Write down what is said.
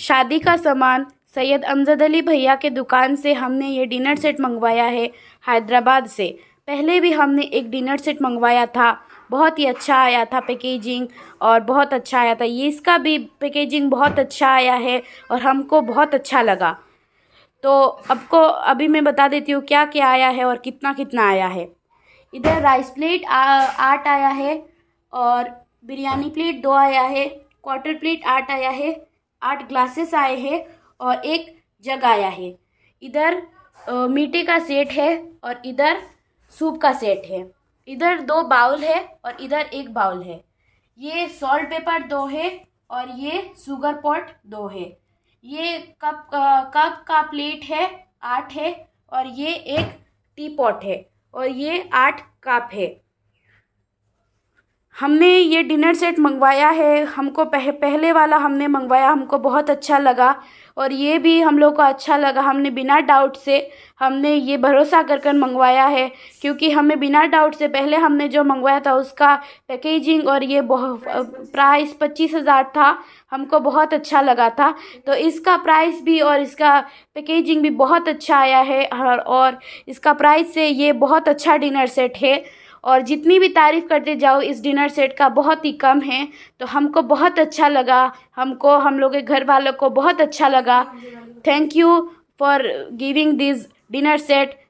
शादी का सामान सैयद अमजद अली भैया के दुकान से हमने ये डिनर सेट मंगवाया है हैदराबाद से पहले भी हमने एक डिनर सेट मंगवाया था बहुत ही अच्छा आया था पैकेजिंग और बहुत अच्छा आया था ये इसका भी पैकेजिंग बहुत अच्छा आया है और हमको बहुत अच्छा लगा तो आपको अभी मैं बता देती हूँ क्या क्या आया है और कितना कितना आया है इधर राइस प्लेट आठ आया है और बिरयानी प्लेट दो आया है क्वार्टर प्लेट आठ आया है आठ ग्लासेस आए हैं और एक जग आया है इधर मीठे का सेट है और इधर सूप का सेट है इधर दो बाउल है और इधर एक बाउल है ये सॉल्ट पेपर दो है और ये शुगर पॉट दो है ये कप कप का प्लेट है आठ है और ये एक टी पॉट है और ये आठ कप है हमने ये डिनर सेट मंगवाया है हमको पह, पहले वाला हमने मंगवाया हमको बहुत अच्छा लगा और ये भी हम लोग को अच्छा लगा हमने बिना डाउट से हमने ये भरोसा कर कर मंगवाया है क्योंकि हमें बिना डाउट से पहले हमने जो मंगवाया था उसका पैकेजिंग और ये बहुत प्राइस पच्चीस हज़ार था हमको बहुत अच्छा लगा था तो इसका प्राइस भी और इसका पैकेजिंग भी बहुत अच्छा आया है और इसका प्राइस से ये बहुत अच्छा डिनर सेट है और जितनी भी तारीफ़ करते जाओ इस डिनर सेट का बहुत ही कम है तो हमको बहुत अच्छा लगा हमको हम लोग के घर वालों को बहुत अच्छा लगा thank you for giving this dinner set